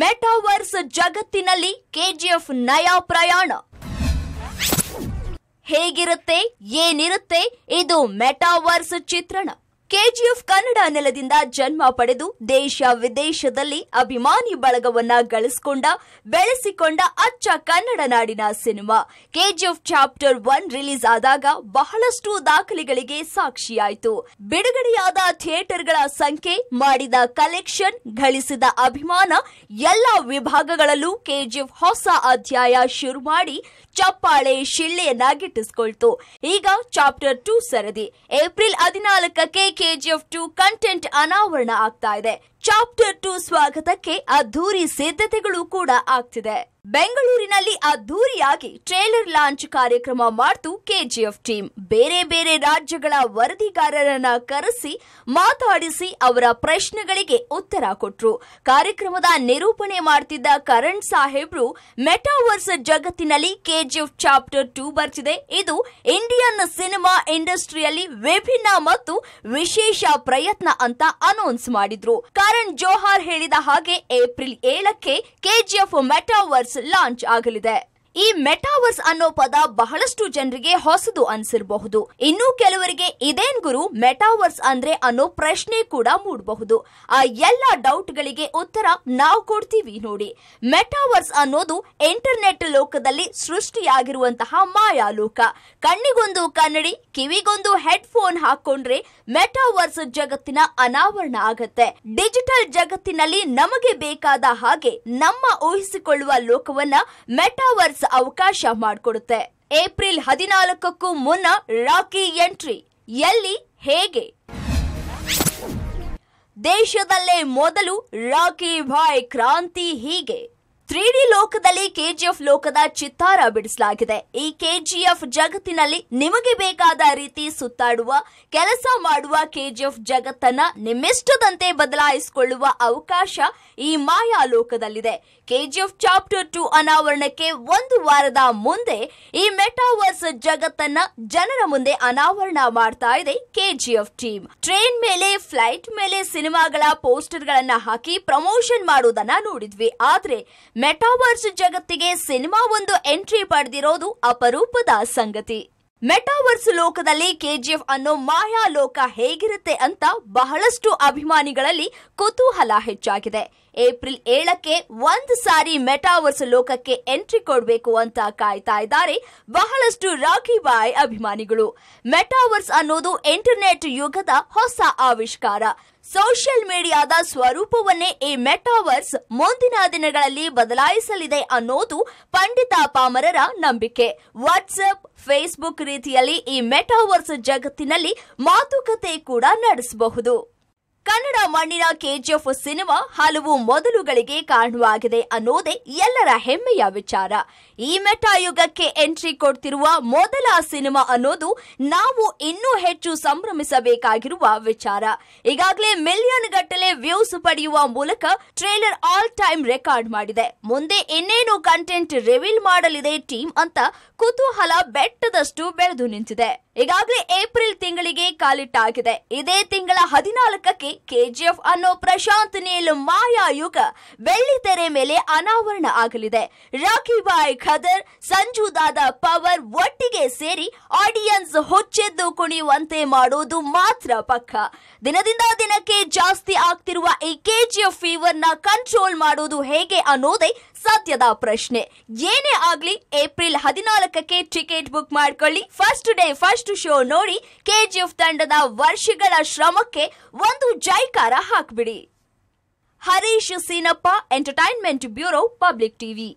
metaverse ಜಗತ್ತಿನಲ್ಲಿ KGF ನಯಾ ಪ್ರಯಾಣ ಹೇಗಿರುತ್ತೆ ಏನಿರುತ್ತೆ ಇದು ಮೆಟಾವರ್ಸ್ ಚಿತ್ರಣ ಕೆಜಿಎಫ್ ಕನ್ನಡ ನೆಲದಿಂದ ಜನ್ಮ ಪಡೆದು ದೇಶ ವಿದೇಶದಲ್ಲಿ ಅಭಿಮಾನಿ ಬಳಗವನ್ನ ಗಳಿಸಿಕೊಂಡ ಬೆಳೆಸಿಕೊಂಡ ಅಚ್ಚ ಕನ್ನಡ ನಾಡಿನ cinema KGF chapter one release ಆದಾಗ ಬಹಳಷ್ಟು ದಾಖಲೆಗಳಿಗೆ ಸಾಕ್ಷಿಯಾಯಿತು ಬಿಡುಗಡೆಯಾದ ಥಿಯೇಟರ್ಗಳ ಸಂಖ್ಯೆ ಮಾಡಿದ ಕಲೆಕ್ಷನ್ ಗಳಿಸಿದ ಅಭಿಮಾನ ಎಲ್ಲ ವಿಭಾಗಗಳಲ್ಲೂ ಕೆಜಿಎಫ್ ಹೊಸ ಅಧ್ಯಾಯ ಶುರು ಮಾಡಿ ಚಪ್ಪಾಳೆ ಶಿಳ್ಳೆಯನ್ನ ಗಿಟ್ಟಿಸಿಕೊಳ್ತು ಈಗ ಚಾಪ್ಟರ್ ಟೂ ಸರದಿ ಏಪ್ರಿಲ್ ಹದಿನಾಲ್ಕಕ್ಕೆ ಕೆಜಿಎಫ್ ಟು ಕಂಟೆಂಟ್ ಅನಾವರಣ ಆಗ್ತಾ ಇದೆ ಚಾಪ್ಟರ್ ಟು ಸ್ವಾಗತಕ್ಕೆ ಅದ್ದೂರಿ ಸಿದ್ಧತೆಗಳು ಕೂಡ ಆಗ್ತಿದೆ ಬೆಂಗಳೂರಿನಲ್ಲಿ ಅದ್ಧೂರಿಯಾಗಿ ಟ್ರೇಲರ್ ಲಾಂಚ್ ಕಾರ್ಯಕ್ರಮ ಮಾಡ್ತು ಕೆಜಿಎಫ್ ಟೀಮ್ ಬೇರೆ ಬೇರೆ ರಾಜ್ಯಗಳ ವರದಿಗಾರರನ್ನ ಕರೆಸಿ ಮಾತಾಡಿಸಿ ಅವರ ಪ್ರಶ್ನೆಗಳಿಗೆ ಉತ್ತರ ಕೊಟ್ರು ಕಾರ್ಯಕ್ರಮದ ನಿರೂಪಣೆ ಮಾಡ್ತಿದ್ದ ಕರಣ್ ಸಾಹೇಬ್ರು ಮೆಟಾವರ್ಸ್ ಜಗತ್ತಿನಲ್ಲಿ ಕೆಜಿಎಫ್ ಚಾಪ್ಟರ್ ಟೂ ಬರ್ತಿದೆ ಇದು ಇಂಡಿಯನ್ ಸಿನಿಮಾ ಇಂಡಸ್ಟ್ರಿಯಲ್ಲಿ ವಿಭಿನ್ನ ಮತ್ತು ವಿಶೇಷ ಪ್ರಯತ್ನ ಅಂತ ಅನೌನ್ಸ್ ಮಾಡಿದ್ರು ಕರಣ್ ಜೋಹಾರ್ ಹೇಳಿದ ಹಾಗೆ ಏಪ್ರಿಲ್ ಏಳಕ್ಕೆ ಕೆಜಿಎಫ್ ಮೆಟಾವರ್ಸ್ ಲಾಂಚ್ ಆಗಲಿದೆ ಈ ಮೆಟಾವರ್ಸ್ ಅನ್ನೋ ಪದ ಬಹಳಷ್ಟು ಜನರಿಗೆ ಹೊಸದು ಅನ್ಸಿರಬಹುದು ಇನ್ನು ಕೆಲವರಿಗೆ ಇದೇನ್ ಗುರು ಮೆಟಾವರ್ಸ್ ಅಂದ್ರೆ ಅನ್ನೋ ಪ್ರಶ್ನೆ ಕೂಡ ಮೂಡಬಹುದು ಆ ಎಲ್ಲ ಡೌಟ್ ಗಳಿಗೆ ಉತ್ತರ ನಾವು ಕೊಡ್ತೀವಿ ನೋಡಿ ಮೆಟಾವರ್ಸ್ ಅನ್ನೋದು ಇಂಟರ್ನೆಟ್ ಲೋಕದಲ್ಲಿ ಸೃಷ್ಟಿಯಾಗಿರುವಂತಹ ಮಾಯಾ ಲೋಕ ಕಣ್ಣಿಗೊಂದು ಕನ್ನಡಿ ಕಿವಿಗೊಂದು ಹೆಡ್ ಫೋನ್ ಹಾಕೊಂಡ್ರೆ ಮೆಟಾವರ್ಸ್ ಜಗತ್ತಿನ ಅನಾವರಣ ಆಗತ್ತೆ ಡಿಜಿಟಲ್ ಜಗತ್ತಿನಲ್ಲಿ ನಮಗೆ ಬೇಕಾದ ಹಾಗೆ ನಮ್ಮ ಊಹಿಸಿಕೊಳ್ಳುವ ಲೋಕವನ್ನ ಮೆಟಾವರ್ಸ್ ಅವಕಾಶ ಮಾಡಿಕೊಡುತ್ತೆ ಏಪ್ರಿಲ್ ಹದಿನಾಲ್ಕಕ್ಕೂ ಮುನ್ನ ರಾಕಿ ಎಂಟ್ರಿ ಎಲ್ಲಿ ಹೇಗೆ ದೇಶದಲ್ಲೇ ಮೊದಲು ರಾಕಿ ಭಾಯ್ ಕ್ರಾಂತಿ ಹೀಗೆ ತ್ರೀ ಡಿ ಲೋಕದಲ್ಲಿ ಕೆಜಿಎಫ್ ಲೋಕದ ಚಿತ್ತಾರ ಬಿಡಿಸಲಾಗಿದೆ ಈ ಕೆಜಿಎಫ್ ಜಗತ್ತಿನಲ್ಲಿ ನಿಮಗೆ ಬೇಕಾದ ರೀತಿ ಸುತ್ತಾಡುವ ಕೆಲಸ ಮಾಡುವ ಕೆಜಿಎಫ್ ಜಗತ್ತನ್ನ ನಿಮ್ಮಿಷ್ಟದಂತೆ ಬದಲಾಯಿಸಿಕೊಳ್ಳುವ ಅವಕಾಶ ಈ ಮಾಯಾ ಲೋಕದಲ್ಲಿದೆ ಕೆಜಿಎಫ್ ಚಾಪ್ಟರ್ ಟು ಅನಾವರಣಕ್ಕೆ ಒಂದು ವಾರದ ಮುಂದೆ ಈ ಮೆಟಾವರ್ಸ್ ಜಗತ್ತನ್ನ ಜನರ ಮುಂದೆ ಅನಾವರಣ ಮಾಡ್ತಾ ಇದೆ ಕೆಜಿಎಫ್ ಟೀಮ್ ಟ್ರೈನ್ ಮೇಲೆ ಫ್ಲೈಟ್ ಮೇಲೆ ಸಿನಿಮಾಗಳ ಗಳನ್ನ ಹಾಕಿ ಪ್ರಮೋಷನ್ ಮಾಡೋದನ್ನ ನೋಡಿದ್ವಿ ಆದ್ರೆ ಮೆಟಾವರ್ಸ್ ಜಗತ್ತಿಗೆ ಸಿನಿಮಾ ಒಂದು ಎಂಟ್ರಿ ಪಡೆದಿರೋದು ಅಪರೂಪದ ಸಂಗತಿ ಮೆಟಾವರ್ಸ್ ಲೋಕದಲ್ಲಿ ಕೆಜಿಎಫ್ ಅನ್ನೋ ಮಾಯಾ ಲೋಕ ಹೇಗಿರುತ್ತೆ ಅಂತ ಬಹಳಷ್ಟು ಅಭಿಮಾನಿಗಳಲ್ಲಿ ಕುತೂಹಲ ಹೆಚ್ಚಾಗಿದೆ ಏಪ್ರಿಲ್ ಏಳಕ್ಕೆ ಒಂದು ಸಾರಿ ಮೆಟಾವರ್ಸ್ ಲೋಕಕ್ಕೆ ಎಂಟ್ರಿ ಕೊಡಬೇಕು ಅಂತ ಕಾಯ್ತಾ ಇದ್ದಾರೆ ಬಹಳಷ್ಟು ರಾಖಿ ಬಾಯ್ ಅಭಿಮಾನಿಗಳು ಮೆಟಾವರ್ಸ್ ಅನ್ನೋದು ಇಂಟರ್ನೆಟ್ ಯುಗದ ಹೊಸ ಆವಿಷ್ಕಾರ ಸೋಷಿಯಲ್ ಮೀಡಿಯಾದ ಸ್ವರೂಪವನ್ನೇ ಈ ಮೆಟಾವರ್ಸ್ ಮುಂದಿನ ದಿನಗಳಲ್ಲಿ ಬದಲಾಯಿಸಲಿದೆ ಅನ್ನೋದು ಪಂಡಿತ ಪಾಮರರ ನಂಬಿಕೆ ವಾಟ್ಸ್ಆಪ್ ಫೇಸ್ಬುಕ್ ರೀತಿಯಲ್ಲಿ ಈ ಮೆಟಾವರ್ಸ್ ಜಗತ್ತಿನಲ್ಲಿ ಮಾತುಕತೆ ಕೂಡ ನಡೆಸಬಹುದು ಕನ್ನಡ ಮಣ್ಣಿನ ಕೆಜಿಎಫ್ ಸಿನಿಮಾ ಹಲವು ಮೊದಲುಗಳಿಗೆ ಕಾರಣವಾಗಿದೆ ಅನ್ನೋದೇ ಎಲ್ಲರ ಹೆಮ್ಮೆಯ ವಿಚಾರ ಈ ಮೆಟಾಯುಗಕ್ಕೆ ಎಂಟ್ರಿ ಕೊಡ್ತಿರುವ ಮೊದಲ ಸಿನಿಮಾ ಅನ್ನೋದು ನಾವು ಇನ್ನೂ ಹೆಚ್ಚು ಸಂಭ್ರಮಿಸಬೇಕಾಗಿರುವ ವಿಚಾರ ಈಗಾಗಲೇ ಮಿಲಿಯನ್ ಗಟ್ಟಲೆ ವ್ಯೂಸ್ ಪಡೆಯುವ ಮೂಲಕ ಟ್ರೇಲರ್ ಆಲ್ ಟೈಮ್ ರೆಕಾರ್ಡ್ ಮಾಡಿದೆ ಮುಂದೆ ಇನ್ನೇನು ಕಂಟೆಂಟ್ ರಿವೀಲ್ ಮಾಡಲಿದೆ ಟೀಮ್ ಅಂತ ಕುತೂಹಲ ಬೆಟ್ಟದಷ್ಟು ಬೆಳೆದು ನಿಂತಿದೆ ಈಗಾಗಲೇ ಏಪ್ರಿಲ್ ತಿಂಗಳಿಗೆ ಕಾಲಿಟ್ಟಾಗಿದೆ ಇದೇ ತಿಂಗಳ ಹದಿನಾಲ್ಕಕ್ಕೆ ಕೆಜಿಎಫ್ ಅನ್ನೋ ಪ್ರಶಾಂತ್ ನೀಲ್ ಮಾಯಾಯುಗ ಬೆಳ್ಳಿತೆರೆ ಮೇಲೆ ಅನಾವರಣ ಆಗಲಿದೆ ರಾಖಿ ಬಾಯ್ ಖದರ್ ಸಂಜು ದಾದಾ ಪವರ್ ಒಟ್ಟಿಗೆ ಸೇರಿ ಆಡಿಯನ್ಸ್ ಹುಚ್ಚೆದ್ದು ಕುಣಿಯುವಂತೆ ಮಾಡೋದು ಮಾತ್ರ ಪಕ್ಕ ದಿನದಿಂದ ದಿನಕ್ಕೆ ಜಾಸ್ತಿ ಆಗ್ತಿರುವ ಈ ಕೆಜಿಎಫ್ ನ ಕಂಟ್ರೋಲ್ ಮಾಡೋದು ಹೇಗೆ ಅನ್ನೋದೇ ಸತ್ಯದ ಪ್ರಶ್ನೆ ಏನೇ ಆಗ್ಲಿ ಏಪ್ರಿಲ್ ಹದಿನಾಲ್ಕಕ್ಕೆ ಟಿಕೆಟ್ ಬುಕ್ ಮಾಡ್ಕೊಳ್ಳಿ ಫಸ್ಟ್ ಡೇ ಫಸ್ಟ್ ಶೋ ನೋಡಿ ಕೆಜಿಎಫ್ ತಂಡದ ವರ್ಷಗಳ ಶ್ರಮಕ್ಕೆ ಒಂದು ಜೈಕಾರ ಹಾಕ್ಬಿಡಿ Harish Seenappa entertainment bureau public TV